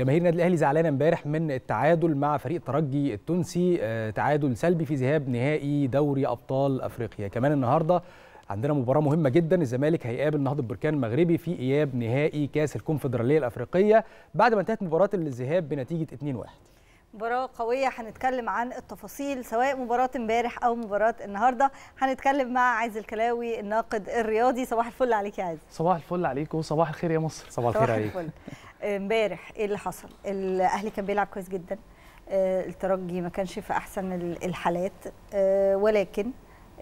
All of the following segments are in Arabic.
جماهير النادي الاهلي زعلانه امبارح من التعادل مع فريق الترجي التونسي آه، تعادل سلبي في ذهاب نهائي دوري ابطال افريقيا كمان النهارده عندنا مباراه مهمه جدا الزمالك هيقابل نهضه بركان المغربي في اياب نهائي كاس الكونفدراليه الافريقيه بعد ما انتهت مباراه الذهاب بنتيجه 2-1 مباراة قوية هنتكلم عن التفاصيل سواء مباراة امبارح أو مباراة النهاردة هنتكلم مع عايز الكلاوي الناقد الرياضي صباح الفل عليك يا عايز صباح الفل عليك وصباح الخير يا مصر صباح الخير عليك امبارح ايه اللي حصل الاهلي كان بيلعب كويس جدا آه، الترجي ما كانش في احسن الحالات آه، ولكن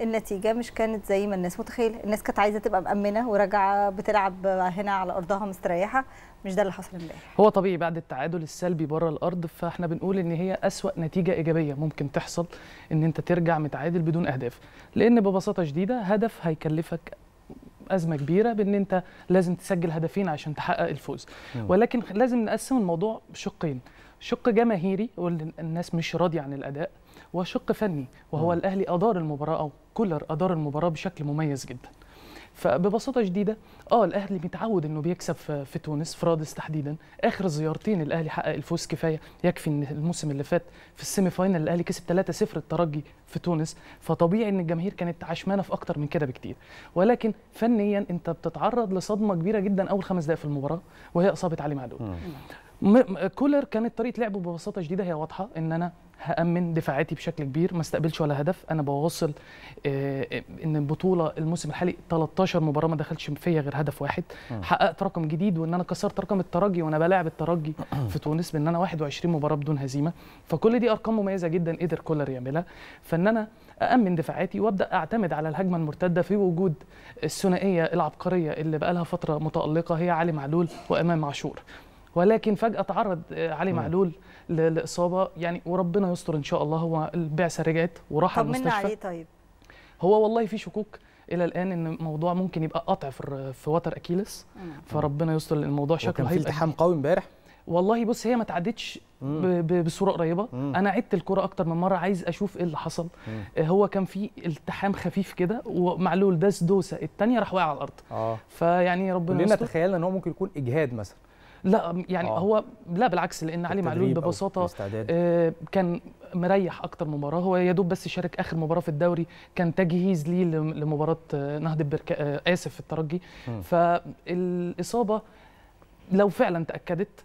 النتيجه مش كانت زي ما الناس متخيله الناس كانت عايزه تبقى مامنه وراجعه بتلعب هنا على ارضها مستريحه مش ده اللي حصل امبارح هو طبيعي بعد التعادل السلبي بره الارض فاحنا بنقول ان هي اسوا نتيجه ايجابيه ممكن تحصل ان انت ترجع متعادل بدون اهداف لان ببساطه شديده هدف هيكلفك ازمه كبيره بان انت لازم تسجل هدفين عشان تحقق الفوز ولكن لازم نقسم الموضوع شقين شق جماهيري والناس مش راضيه عن الاداء وشق فني وهو الاهلي ادار المباراه او كولر ادار المباراه بشكل مميز جدا فببساطه شديده اه الاهلي متعود انه بيكسب في تونس في رادس تحديدا اخر زيارتين الاهلي حقق الفوز كفايه يكفي ان الموسم اللي فات في السيمي فاينل الاهلي كسب 3-0 الترجي في تونس فطبيعي ان الجماهير كانت عشمانه في اكتر من كده بكتير ولكن فنيا انت بتتعرض لصدمه كبيره جدا اول خمس دقائق في المباراه وهي اصابه علي معلول كولر كانت طريقه لعبه ببساطه شديده هي واضحه ان انا هامن دفاعاتي بشكل كبير ما استقبلش ولا هدف انا بوصل آه، ان البطوله الموسم الحالي 13 مباراه ما دخلش فيا غير هدف واحد حققت رقم جديد وان انا كسرت رقم الترجي وانا بلاعب الترجي في تونس بان انا 21 مباراه بدون هزيمه فكل دي ارقام مميزه جدا قدر كولر يعملها فان انا أأمن دفاعاتي وأبدأ أعتمد على الهجمة المرتدة في وجود الثنائية العبقرية اللي بقى لها فترة متألقة هي علي معلول وإمام عاشور ولكن فجاه تعرض آه، علي معلول لاصابه يعني وربنا يستر ان شاء الله هو البعثه رجعت وراح المستشفى طمنا عليه طيب هو والله في شكوك الى الان ان الموضوع ممكن يبقى قطع في في وتر اكيلس فربنا يستر الموضوع شكله هيبقى التحام قوي امبارح والله بص هي ما تعدتش بصوره قريبه مم. انا عدت الكره اكتر من مره عايز اشوف ايه اللي حصل مم. آه، هو كان في التحام خفيف كده ومعلول داس دوسه الثانيه راح واقع على الارض آه. فيعني ربنا يستر كلنا تخيلنا ان هو ممكن يكون اجهاد مثلا لا يعني أوه. هو لا بالعكس لان علي معلول ببساطه آه، كان مريح اكتر مباراه هو يا دوب بس شارك اخر مباراه في الدوري كان تجهيز ليه لمباراه آه، نهض البركا آه، اسف الترجي م. فالاصابه لو فعلا تاكدت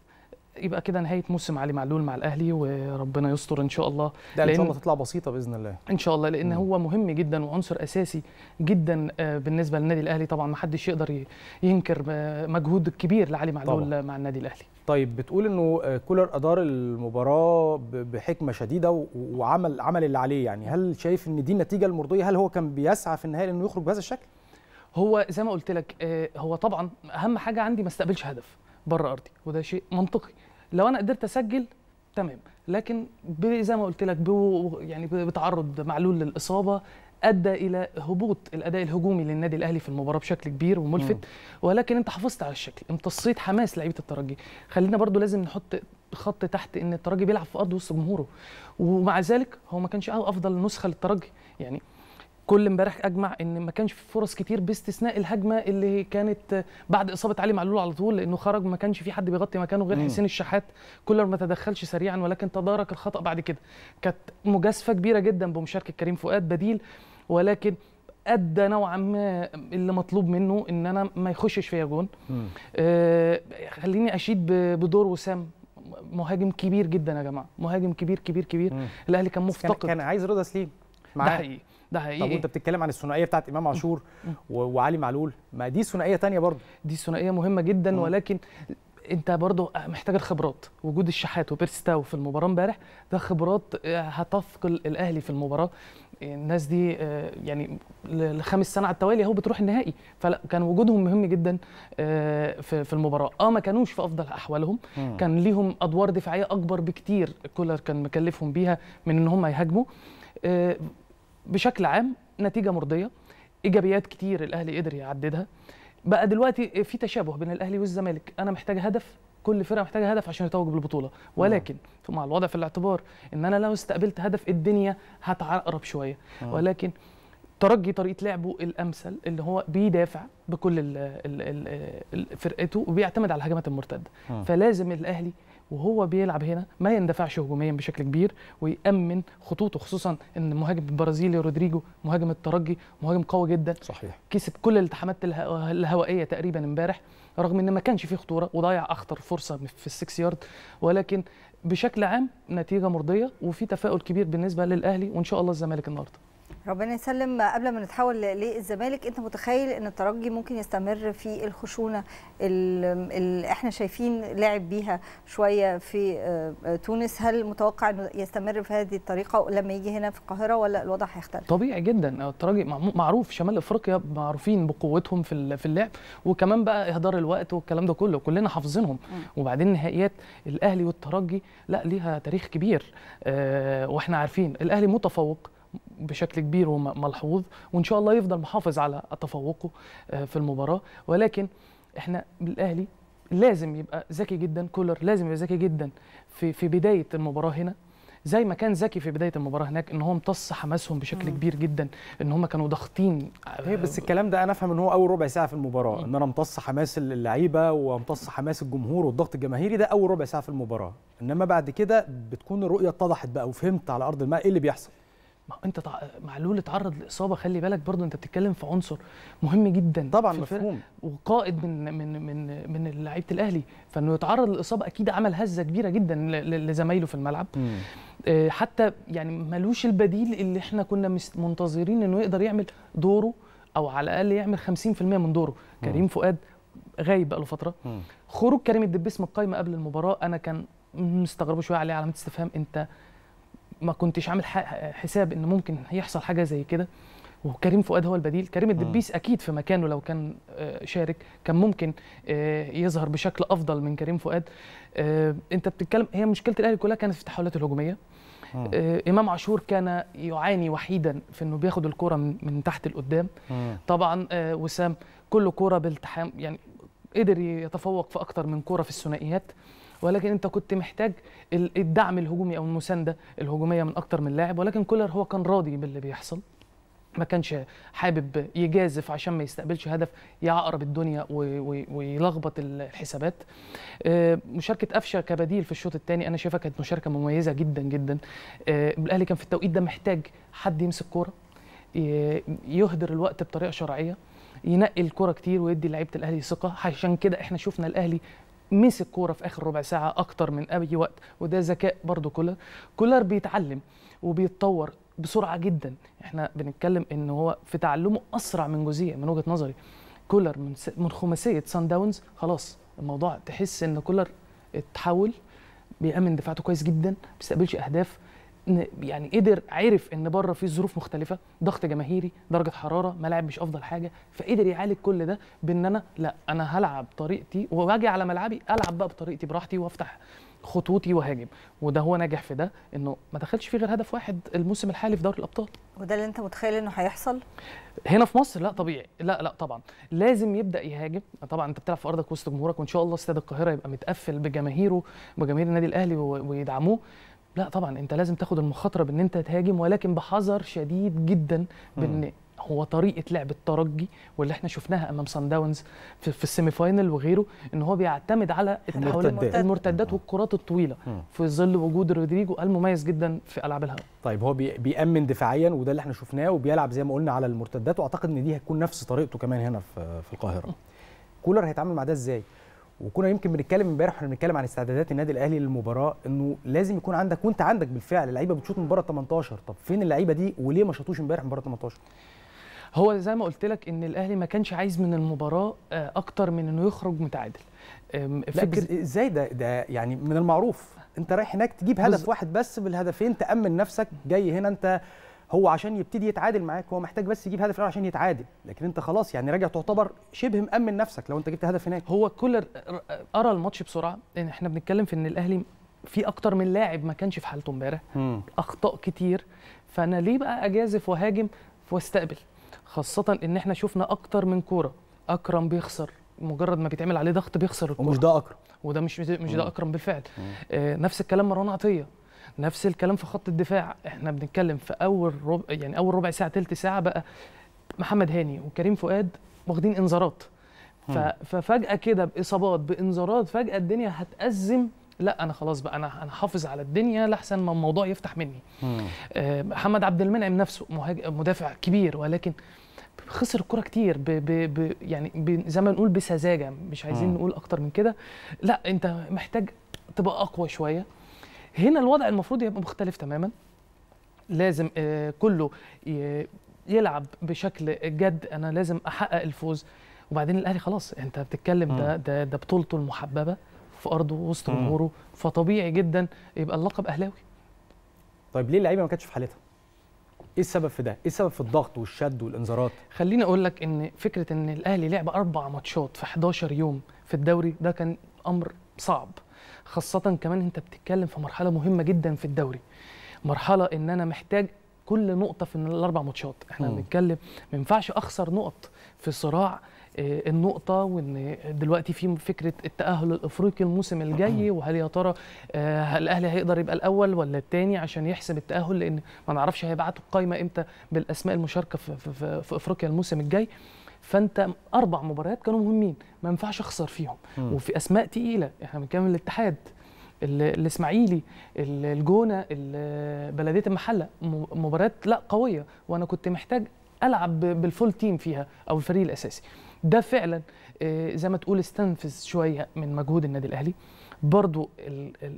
يبقى كده نهايه موسم علي معلول مع الاهلي وربنا يستر ان شاء الله ده ان شاء الله تطلع بسيطه باذن الله ان شاء الله لان مم. هو مهم جدا وعنصر اساسي جدا آه، بالنسبه للنادي الاهلي طبعا ما حدش يقدر ينكر آه، مجهود كبير لعلي معلول طبعا. مع النادي الاهلي طيب بتقول انه آه، كولر ادار المباراه بحكمه شديده وعمل عمل اللي عليه يعني هل شايف ان دي النتيجه المرضيه هل هو كان بيسعى في النهايه انه يخرج بهذا الشكل هو زي ما قلت لك هو طبعا اهم حاجه عندي ما استقبلش هدف بره ارضي وده شيء منطقي لو انا قدرت اسجل تمام لكن زي ما قلت لك يعني بتعرض معلول للاصابه ادى الى هبوط الاداء الهجومي للنادي الاهلي في المباراه بشكل كبير وملفت ولكن انت حافظت على الشكل امتصيت حماس لعيبه الترجي خلينا برضو لازم نحط خط تحت ان الترجي بيلعب في ارض وسط جمهوره ومع ذلك هو ما كانش افضل نسخه للترجي يعني كل امبارح اجمع ان ما كانش في فرص كتير باستثناء الهجمه اللي كانت بعد اصابه علي معلول على طول لانه خرج ما كانش في حد بيغطي مكانه غير حسين الشحات كولر ما تدخلش سريعا ولكن تدارك الخطا بعد كده كانت مجازفه كبيره جدا بمشاركه كريم فؤاد بديل ولكن ادى نوعا ما اللي مطلوب منه ان انا ما يخشش فيا جون آه خليني اشيد بدور وسام مهاجم كبير جدا يا جماعه مهاجم كبير كبير كبير الاهلي كان مفتقد كان عايز رضا سليم معاه ده حقيقي ده حقيقي طب وانت بتتكلم عن الثنائيه بتاعت امام عاشور وعلي معلول ما دي ثنائيه ثانيه برضه دي ثنائيه مهمه جدا م. ولكن انت برضه محتاج الخبرات وجود الشحات وبيرستاو في المباراه امبارح ده خبرات آه، هتثقل الاهلي في المباراه الناس دي آه، يعني لخامس سنه على التوالي اهو بتروح النهائي فلا كان وجودهم مهم جدا آه، في المباراه اه ما كانوش في افضل احوالهم م. كان ليهم ادوار دفاعيه اكبر بكتير كولر كان مكلفهم بيها من ان هم يهاجموا بشكل عام نتيجه مرضيه ايجابيات كتير الاهلي قدر يعددها بقى دلوقتي في تشابه بين الاهلي والزمالك انا محتاج هدف كل فرقه محتاجه هدف عشان يتوج بالبطوله ولكن مع الوضع في الاعتبار ان انا لو استقبلت هدف الدنيا هتعقرب شويه آه. ولكن ترجي طريقه لعبه الامثل اللي هو بيدافع بكل فرقته وبيعتمد على الهجمات المرتده آه. فلازم الاهلي وهو بيلعب هنا ما يندفعش هجوميا بشكل كبير ويأمن خطوطه خصوصا ان مهاجم البرازيلي رودريجو مهاجم الترجي مهاجم قوي جدا صحيح كسب كل الالتحامات الهوائيه تقريبا امبارح رغم ان ما كانش فيه خطوره وضيع اخطر فرصه في السكس يارد ولكن بشكل عام نتيجه مرضيه وفي تفاؤل كبير بالنسبه للاهلي وان شاء الله الزمالك النهارده ربنا يسلم قبل ما نتحول للزمالك انت متخيل ان الترجي ممكن يستمر في الخشونه اللي احنا شايفين لعب بيها شويه في آه، تونس هل متوقع انه يستمر في هذه الطريقه لما يجي هنا في القاهره ولا الوضع هيختلف طبيعي جدا الترجي معروف شمال افريقيا معروفين بقوتهم في في اللعب وكمان بقى اهدار الوقت والكلام ده كله كلنا حافظينهم وبعدين نهائيات الاهلي والترجي لا ليها تاريخ كبير آه، واحنا عارفين الاهلي متفوق بشكل كبير وملحوظ وان شاء الله يفضل محافظ على تفوقه آه، في المباراه ولكن احنا الاهلي لازم يبقى ذكي جدا كولر لازم يبقى ذكي جدا في في بدايه المباراه هنا زي ما كان ذكي في بدايه المباراه هناك ان هو امتص حماسهم بشكل كبير جدا ان هم كانوا ضاغطين آه، بس الكلام ده انا افهم ان هو اول ربع ساعه في المباراه ان انا امتص حماس اللعيبه وامتص حماس الجمهور والضغط الجماهيري ده اول ربع ساعه في المباراه انما بعد كده بتكون الرؤيه اتضحت بقى وفهمت على ارض الماء ايه اللي بيحصل ما انت تع... معلول اتعرض لاصابه خلي بالك برضه انت بتتكلم في عنصر مهم جدا طبعا مفهوم وقائد من من من من لعيبه الاهلي فانه يتعرض لاصابه اكيد عمل هزه كبيره جدا لزمايله في الملعب مم. آه، حتى يعني ملوش البديل اللي احنا كنا منتظرين انه يقدر يعمل دوره او على الاقل يعمل 50% من دوره مم. كريم فؤاد غايب بقاله فتره مم. خروج كريم الدبيس من القايمه قبل المباراه انا كان مستغربه شويه عليه علامه استفهام انت ما كنتش عامل حساب ان ممكن يحصل حاجه زي كده وكريم فؤاد هو البديل كريم الدبيس اكيد في مكانه لو كان آه، شارك كان ممكن آه، يظهر بشكل افضل من كريم فؤاد آه، انت بتتكلم هي مشكله الاهلي كلها كانت في التحولات الهجوميه امام عاشور كان يعاني وحيدا في انه بياخد الكره من تحت لقدام طبعا وسام كل كره بالتحام يعني قدر يتفوق في اكتر من كره في الثنائيات ولكن انت كنت محتاج الدعم الهجومي او المسانده الهجوميه من اكتر من لاعب ولكن كولر هو كان راضي باللي بيحصل ما كانش حابب يجازف عشان ما يستقبلش هدف يعقرب الدنيا ويلخبط الحسابات آه، مشاركه قفشه كبديل في الشوط الثاني انا شايفها كانت مشاركه مميزه جدا جدا آه، الاهلي كان في التوقيت ده محتاج حد يمسك كوره يهدر الوقت بطريقه شرعيه ينقي الكره كتير ويدي لعيبه الاهلي ثقه عشان كده احنا شفنا الاهلي مسك كوره في اخر ربع ساعه اكتر من اي وقت وده ذكاء برضو كولر كولر بيتعلم وبيتطور بسرعه جدا احنا بنتكلم ان هو في تعلمه اسرع من جوزيه من وجهه نظري كولر من, من خماسيه سان داونز خلاص الموضوع تحس ان كولر اتحول بيأمن دفاعته كويس جدا ما بيستقبلش اهداف يعني قدر عرف ان بره في ظروف مختلفه ضغط جماهيري درجه حراره ملاعب مش افضل حاجه فقدر يعالج كل ده بان انا لا انا هلعب طريقتي واجي على ملعبي العب بقى بطريقتي براحتي وافتح خطوطي وهاجم وده هو نجح في ده انه ما دخلش فيه غير هدف واحد الموسم الحالي في دوري الابطال وده اللي انت متخيل انه هيحصل هنا في مصر لا طبيعي لا لا طبعا لازم يبدا يهاجم طبعا انت بتلعب في ارضك وسط جمهورك وان شاء الله استاد القاهره يبقى متقفل بجماهيره بجماهير النادي الاهلي ويدعموه لا طبعا انت لازم تاخد المخاطره بان انت تهاجم ولكن بحذر شديد جدا بان م. هو طريقه لعب الترجي واللي احنا شفناها امام سان داونز في, في السيمي فاينل وغيره ان هو بيعتمد على التحولات المرتدات والكرات الطويله م. في ظل وجود رودريجو المميز جدا في العاب الهواء طيب هو بيامن دفاعيا وده اللي احنا شفناه وبيلعب زي ما قلنا على المرتدات واعتقد ان دي هتكون نفس طريقته كمان هنا في القاهره كولر هيتعامل مع ده ازاي وكنا يمكن بنتكلم امبارح واحنا بنتكلم عن استعدادات النادي الاهلي للمباراه انه لازم يكون عندك وانت عندك بالفعل لعيبه بتشوط من بره 18 طب فين اللعيبه دي وليه ما شاطوش امبارح من بره 18 هو زي ما قلت لك ان الاهلي ما كانش عايز من المباراه آه، اكتر من انه يخرج متعادل فكر ازاي ده ده يعني من المعروف انت رايح هناك تجيب هدف واحد بس بالهدفين تامن نفسك جاي هنا انت هو عشان يبتدي يتعادل معاك هو محتاج بس يجيب هدف عشان يتعادل لكن انت خلاص يعني راجع تعتبر شبه مامن نفسك لو انت جبت هدف هناك هو كولر قرا الماتش بسرعه لان احنا بنتكلم في ان الاهلي في اكتر من لاعب ما كانش في حالته امبارح اخطاء كتير فانا ليه بقى اجازف وهاجم واستقبل خاصه ان احنا شفنا اكتر من كوره اكرم بيخسر مجرد ما بيتعمل عليه ضغط بيخسر الكوره ومش ده اكرم وده مش مش ده اكرم بالفعل آه نفس الكلام مروان عطيه نفس الكلام في خط الدفاع احنا بنتكلم في اول ربع يعني اول ربع ساعه ثلث ساعه بقى محمد هاني وكريم فؤاد واخدين انذارات ففجاه كده باصابات بانذارات فجاه الدنيا هتأزم لا انا خلاص بقى انا انا حافظ على الدنيا لحسن ما الموضوع يفتح مني آه، محمد عبد المنعم نفسه مدافع كبير ولكن خسر الكره كتير بـ بـ يعني بـ زي ما نقول بسذاجه مش عايزين مم. نقول اكتر من كده لا انت محتاج تبقى اقوى شويه هنا الوضع المفروض يبقى مختلف تماما لازم آه، كله يلعب بشكل جد انا لازم احقق الفوز وبعدين الاهلي خلاص انت بتتكلم ده ده ده بطولته المحببه في ارضه وسط جمهوره فطبيعي جدا يبقى اللقب اهلاوي طيب ليه اللعيبه ما كانتش في حالتها ايه السبب في ده؟ ايه السبب في الضغط والشد والانذارات؟ خليني اقول لك ان فكره ان الاهلي لعب اربع ماتشات في 11 يوم في الدوري ده كان امر صعب خاصه كمان انت بتتكلم في مرحله مهمه جدا في الدوري مرحله ان انا محتاج كل نقطه في الاربع ماتشات احنا بنتكلم ما ينفعش اخسر نقط في صراع آه، النقطه وان دلوقتي في فكره التاهل الافريقي الموسم الجاي وهل يا ترى آه، الاهلي هيقدر يبقى الاول ولا الثاني عشان يحسم التاهل لان ما نعرفش هيبعتوا القايمه امتى بالاسماء المشاركه في, في, في افريقيا الموسم الجاي فانت اربع مباريات كانوا مهمين ما ينفعش اخسر فيهم م. وفي اسماء تقيله احنا بنتكلم الاتحاد الاسماعيلي الجونه بلديه المحله مباريات لا قويه وانا كنت محتاج العب بالفول تيم فيها او الفريق الاساسي ده فعلا آه، زي ما تقول استنفذ شويه من مجهود النادي الاهلي برضو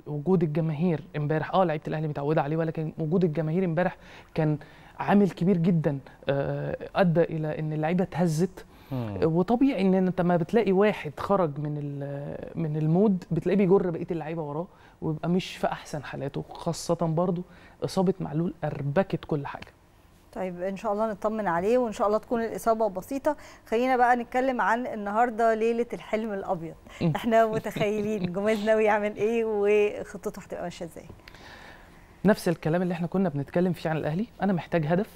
وجود الجماهير امبارح اه لعيبه الاهلي متعوده عليه ولكن وجود الجماهير امبارح كان عامل كبير جدا آه، ادى الى ان اللعيبه اتهزت وطبيعي ان انت ما بتلاقي واحد خرج من من المود بتلاقيه بيجر بقيه اللعيبه وراه ويبقى مش في احسن حالاته خاصه برضو اصابه معلول اربكت كل حاجه طيب ان شاء الله نطمن عليه وان شاء الله تكون الاصابه بسيطه خلينا بقى نتكلم عن النهارده ليله الحلم الابيض احنا متخيلين جمال ناوي يعمل ايه وخطته هتبقى ماشيه ازاي نفس الكلام اللي احنا كنا بنتكلم فيه عن الاهلي انا محتاج هدف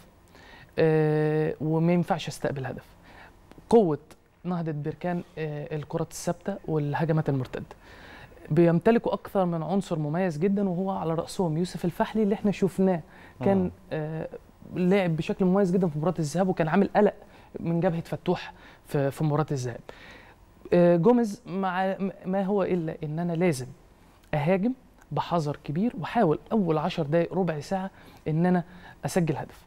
آه وما ينفعش استقبل هدف قوه نهضه بركان آه الكرات الثابته والهجمات المرتده بيمتلكوا اكثر من عنصر مميز جدا وهو على راسهم يوسف الفحلي اللي احنا شفناه كان آه, آه، لعب بشكل مميز جدا في مباراه الذهاب وكان عامل قلق من جبهه فتوح في في مباراه الذهاب آه، جوميز مع ما هو الا ان انا لازم اهاجم بحذر كبير واحاول اول 10 دقائق ربع ساعه ان انا اسجل هدف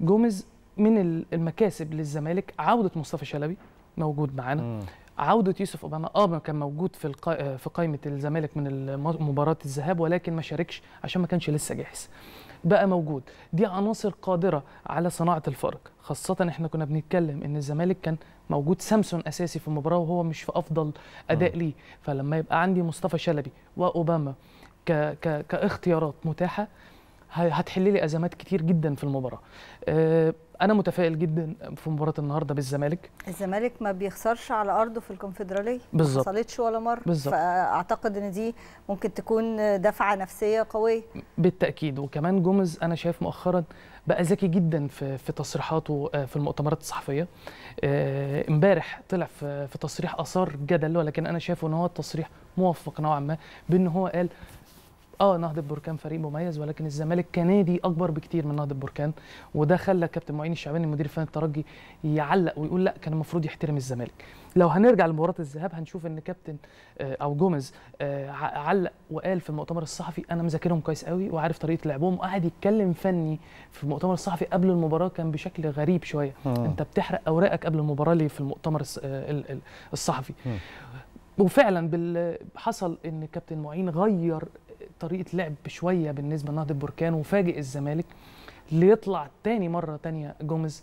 جوميز من المكاسب للزمالك عوده مصطفى شلبي موجود معانا عوده يوسف اوباما اه كان موجود في القا... في قائمه الزمالك من مباراه الذهاب ولكن ما شاركش عشان ما كانش لسه جاهز بقى موجود دي عناصر قادره على صناعه الفرق خاصه احنا كنا بنتكلم ان الزمالك كان موجود سامسون اساسي في المباراه وهو مش في افضل اداء ليه فلما يبقى عندي مصطفى شلبي واوباما ك ك كاختيارات متاحه هتحل لي ازمات كتير جدا في المباراه أه انا متفائل جدا في مباراه النهارده بالزمالك الزمالك ما بيخسرش على ارضه في الكونفدراليه بالظبط ما حصلتش ولا مره بالظبط فاعتقد ان دي ممكن تكون دفعه نفسيه قويه بالتاكيد وكمان جوميز انا شايف مؤخرا بقى ذكي جدا في في تصريحاته آه، في المؤتمرات الصحفيه آه، امبارح طلع في تصريح اثار جدل ولكن انا شايفه ان هو التصريح موفق نوعا ما بان هو قال اه نهضه بركان فريق مميز ولكن الزمالك كنادي اكبر بكتير من نهضه بركان وده خلى كابتن معين الشعباني المدير الفني الترجي يعلق ويقول لا كان المفروض يحترم الزمالك لو هنرجع لمباراه الذهاب هنشوف ان كابتن آه، او جوميز آه، علق وقال في المؤتمر الصحفي انا مذاكرهم كويس قوي وعارف طريقه لعبهم وقعد يتكلم فني في المؤتمر الصحفي قبل المباراه كان بشكل غريب شويه آه. انت بتحرق اوراقك قبل المباراه ليه في المؤتمر الصحفي وفعلا حصل ان كابتن معين غير طريقه لعب شويه بالنسبه لنهضه بركان وفاجئ الزمالك ليطلع تاني مره تانيه جوميز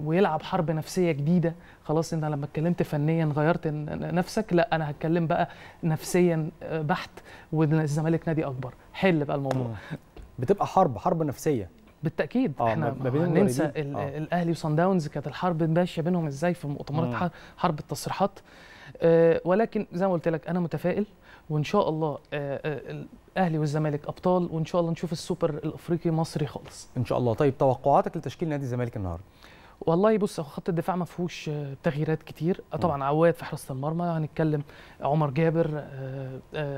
ويلعب حرب نفسيه جديده خلاص انت لما اتكلمت فنيا غيرت نفسك لا انا هتكلم بقى نفسيا آه، بحت والزمالك نادي اكبر حل بقى الموضوع آه. بتبقى حرب حرب نفسيه بالتاكيد آه احنا ما ننسى آه. الاهلي وصن داونز كانت الحرب ماشيه بينهم ازاي في مؤتمرات آه. حرب التصريحات آه، ولكن زي ما قلت لك انا متفائل وان شاء الله آه، آه، الاهلي والزمالك ابطال وان شاء الله نشوف السوبر الافريقي مصري خالص ان شاء الله طيب توقعاتك لتشكيل نادي الزمالك النهارده والله بص هو خط الدفاع ما فيهوش تغييرات كتير طبعا عواد في حراسه المرمى هنتكلم عمر جابر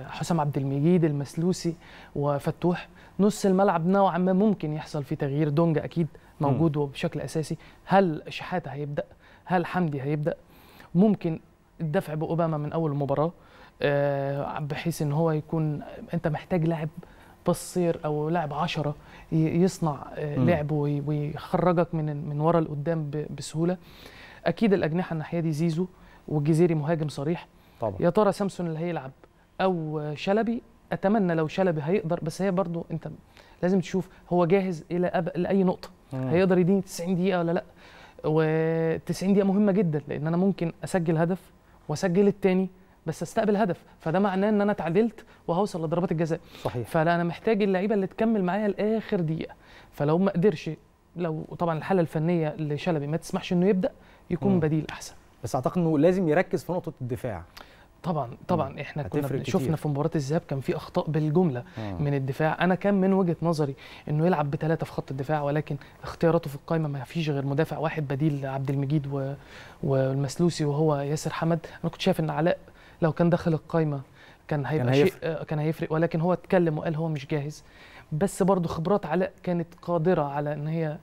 حسام عبد المجيد المسلوسي وفتوح نص الملعب نوعا ما ممكن يحصل فيه تغيير دونجا اكيد موجود وبشكل اساسي هل شحاته هيبدا هل حمدي هيبدا ممكن الدفع باوباما من اول مباراه آه، بحيث ان هو يكون انت محتاج لاعب بصير او لاعب عشرة يصنع آه، لعب ويخرجك من من ورا لقدام بسهوله اكيد الاجنحه الناحيه دي زيزو والجزيري مهاجم صريح طبعا يا ترى سامسون اللي هيلعب او شلبي اتمنى لو شلبي هيقدر بس هي برضو انت لازم تشوف هو جاهز الى أب... لاي نقطه مم. هيقدر يديني 90 دقيقه ولا لا و 90 دقيقه مهمه جدا لان انا ممكن اسجل هدف واسجل الثاني بس استقبل هدف فده معناه ان انا اتعادلت وهوصل لضربات الجزاء صحيح فلا انا محتاج اللعيبه اللي تكمل معايا لاخر دقيقه فلو ما قدرش لو طبعا الحاله الفنيه لشلبي ما تسمحش انه يبدا يكون م. بديل احسن بس اعتقد انه لازم يركز في نقطه الدفاع طبعا طبعا احنا كنا شفنا في مباراه الذهاب كان في اخطاء بالجمله آه. من الدفاع انا كان من وجهه نظري انه يلعب بثلاثه في خط الدفاع ولكن اختياراته في القائمه ما فيش غير مدافع واحد بديل عبد المجيد و... والمسلوسي وهو ياسر حمد انا كنت شايف ان علاء لو كان دخل القائمه كان هيبقى شيء كان هيفرق ولكن هو اتكلم وقال هو مش جاهز بس برضه خبرات علاء كانت قادره على ان هي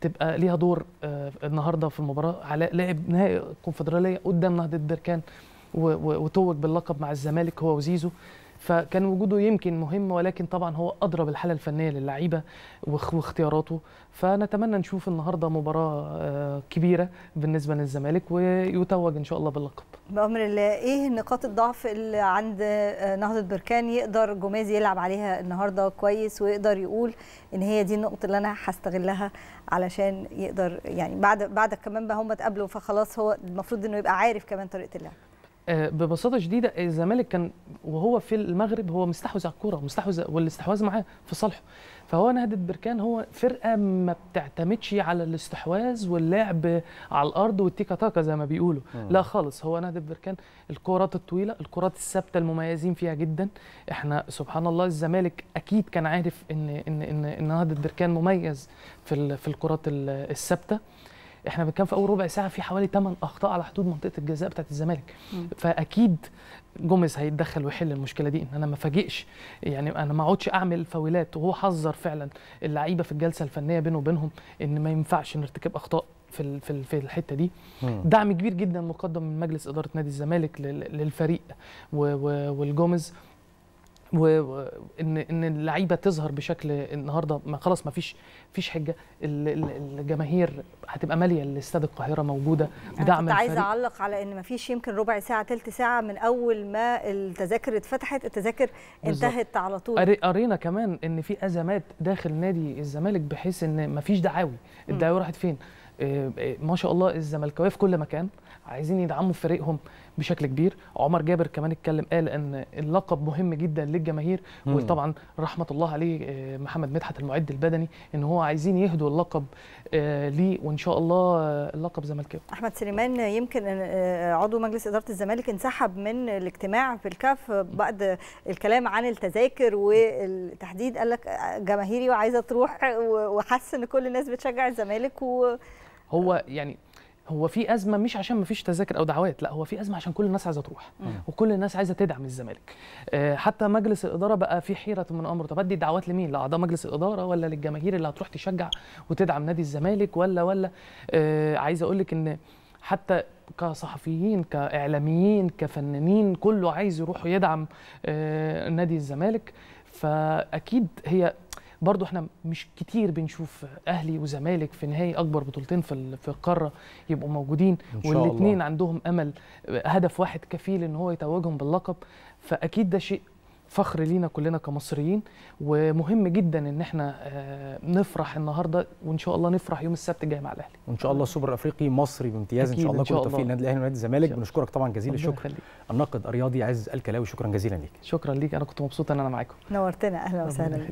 تبقى ليها دور آه، النهارده في المباراه علاء لعب نهائي الكونفدراليه قدام نهضه بركان وتوج باللقب مع الزمالك هو وزيزو فكان وجوده يمكن مهم ولكن طبعا هو ادرى بالحاله الفنيه للعيبه واختياراته فنتمنى نشوف النهارده مباراه آه، كبيره بالنسبه للزمالك ويتوج ان شاء الله باللقب. بامر الله ايه نقاط الضعف اللي عند آه، نهضه بركان يقدر جوميز يلعب عليها النهارده كويس ويقدر يقول ان هي دي النقطه اللي انا هستغلها علشان يقدر يعني بعد بعد كمان بقى هم اتقابلوا فخلاص هو المفروض انه يبقى عارف كمان طريقه اللعب. آه، ببساطه شديده آه، الزمالك كان وهو في المغرب هو مستحوذ على الكوره مستحوذ والاستحواذ معاه في صالحه فهو نهضه بركان هو فرقه ما بتعتمدش على الاستحواذ واللعب على الارض والتيكا تاكا زي ما بيقولوا لا خالص هو نهضه بركان الكرات الطويله الكرات الثابته المميزين فيها جدا احنا سبحان الله الزمالك اكيد كان عارف ان ان ان, إن نهضه بركان مميز في في الكرات الثابته احنا بنتكلم في اول ربع ساعه في حوالي 8 اخطاء على حدود منطقه الجزاء بتاعه الزمالك فاكيد جوميز هيتدخل ويحل المشكله دي ان انا ما فاجئش يعني انا ما اقعدش اعمل فاولات وهو حذر فعلا اللعيبه في الجلسه الفنيه بينه وبينهم ان ما ينفعش نرتكب اخطاء في في في الحته دي دعم كبير جدا مقدم من مجلس اداره نادي الزمالك للفريق والجوميز وان ان اللعيبه تظهر بشكل النهارده ما خلاص ما فيش فيش حجه الجماهير هتبقى ماليه لاستاد القاهره موجوده بدعم كنت عايزه اعلق على ان ما فيش يمكن ربع ساعه ثلث ساعه من اول ما التذاكر اتفتحت التذاكر انتهت على طول قرينا كمان ان في ازمات داخل نادي الزمالك بحيث ان ما فيش دعاوي الدعاوي راحت فين آه، آه، ما شاء الله الزملكاويه في كل مكان عايزين يدعموا فريقهم بشكل كبير عمر جابر كمان اتكلم قال ان اللقب مهم جدا للجماهير مم. وطبعا رحمه الله عليه آه، محمد مدحت المعد البدني ان هو عايزين يهدوا اللقب آه، ليه وان شاء الله آه، اللقب زملكاوي احمد سليمان يمكن عضو مجلس اداره الزمالك انسحب من الاجتماع في الكاف بعد الكلام عن التذاكر والتحديد قال لك جماهيري وعايزه تروح وحس ان كل الناس بتشجع الزمالك و هو يعني هو في ازمه مش عشان ما فيش تذاكر او دعوات لا هو في ازمه عشان كل الناس عايزه تروح مم. وكل الناس عايزه تدعم الزمالك آه، حتى مجلس الاداره بقى في حيره من امر طب ادي دعوات لمين لاعضاء مجلس الاداره ولا للجماهير اللي هتروح تشجع وتدعم نادي الزمالك ولا ولا آه، عايز اقول لك ان حتى كصحفيين كاعلاميين كفنانين كله عايز يروح يدعم آه، نادي الزمالك فاكيد هي برضو احنا مش كتير بنشوف اهلي وزمالك في نهائي اكبر بطولتين في في القاره يبقوا موجودين والاثنين عندهم امل هدف واحد كفيل ان هو يتوجهم باللقب فاكيد ده شيء فخر لينا كلنا كمصريين ومهم جدا ان احنا آه، نفرح النهارده وان شاء الله نفرح يوم السبت الجاي مع الاهلي وان شاء الله السوبر الافريقي مصري بامتياز ان شاء الله كل التوفيق للنادي الاهلي ونادي الزمالك بنشكرك طبعا جزيل الشكر الناقد الرياضي عز الكلاوي شكرا جزيلا ليك شكرا ليك انا كنت مبسوط ان انا معاكم نورتنا اهلا وسهلا